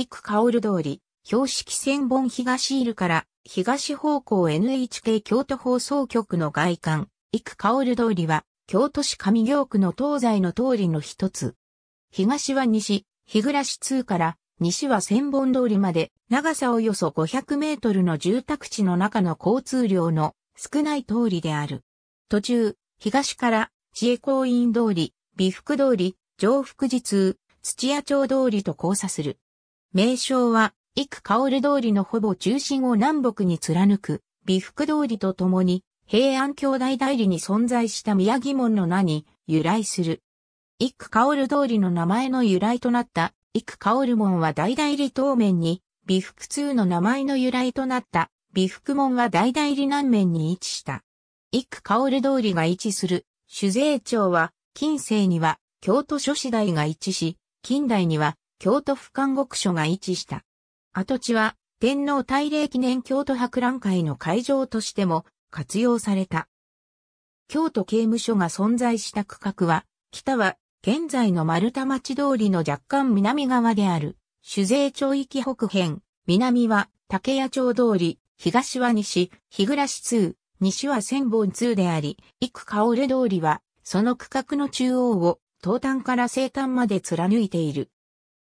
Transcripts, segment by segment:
幾薫通り、標識千本東イルから、東方向 NHK 京都放送局の外観、幾薫通りは、京都市上京区の東西の通りの一つ。東は西、日暮し通から西は千本通りまで長さおよそ500メートルの住宅地の中の交通量の少ない通りである。途中、東から知恵公院通り、美福通り、上福寺通、土屋町通りと交差する。名称は、幾薫通りのほぼ中心を南北に貫く、美福通りとともに、平安兄弟代理に存在した宮城門の名に由来する。幾薫通りの名前の由来となった幾薫門は大代理当面に、美福通の名前の由来となった美福門は大代理南面に位置した。幾薫通りが位置する酒税庁は近世には京都諸市代が位置し、近代には京都府監獄所が位置した。跡地は天皇大礼記念京都博覧会の会場としても活用された。京都刑務所が存在した区画は、北は現在の丸太町通りの若干南側である、酒税町域北辺、南は竹谷町通り、東は西、日暮し通、西は千本通であり、幾薫通りは、その区画の中央を、東端から西端まで貫いている。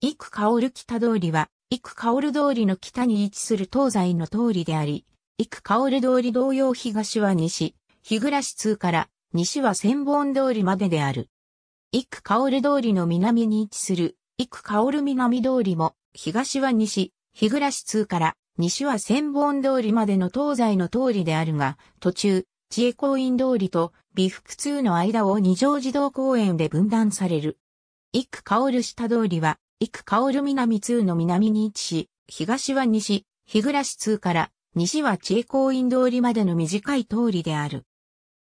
幾ル北通りは、幾ル通りの北に位置する東西の通りであり、幾ル通り同様東は西、日暮通から西は千本通りまでである。幾ル通りの南に位置する、幾ル南通りも、東は西、日暮通から西は千本通りまでの東西の通りであるが、途中、知恵公園通りと美福通の間を二条自動公園で分断される。カオル下通りは、幾薫南通の南に位置し、東は西、日暮通から、西は知恵公院通りまでの短い通りである。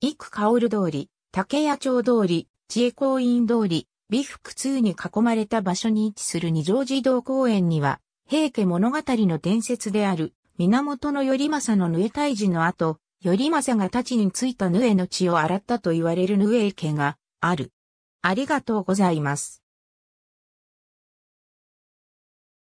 幾薫通り、竹谷町通り、知恵公院通り、美福通に囲まれた場所に位置する二条寺道公園には、平家物語の伝説である、源頼政の縫退治の後、頼政が太刀についた縫の血を洗ったと言われる縫家がある。ありがとうございます。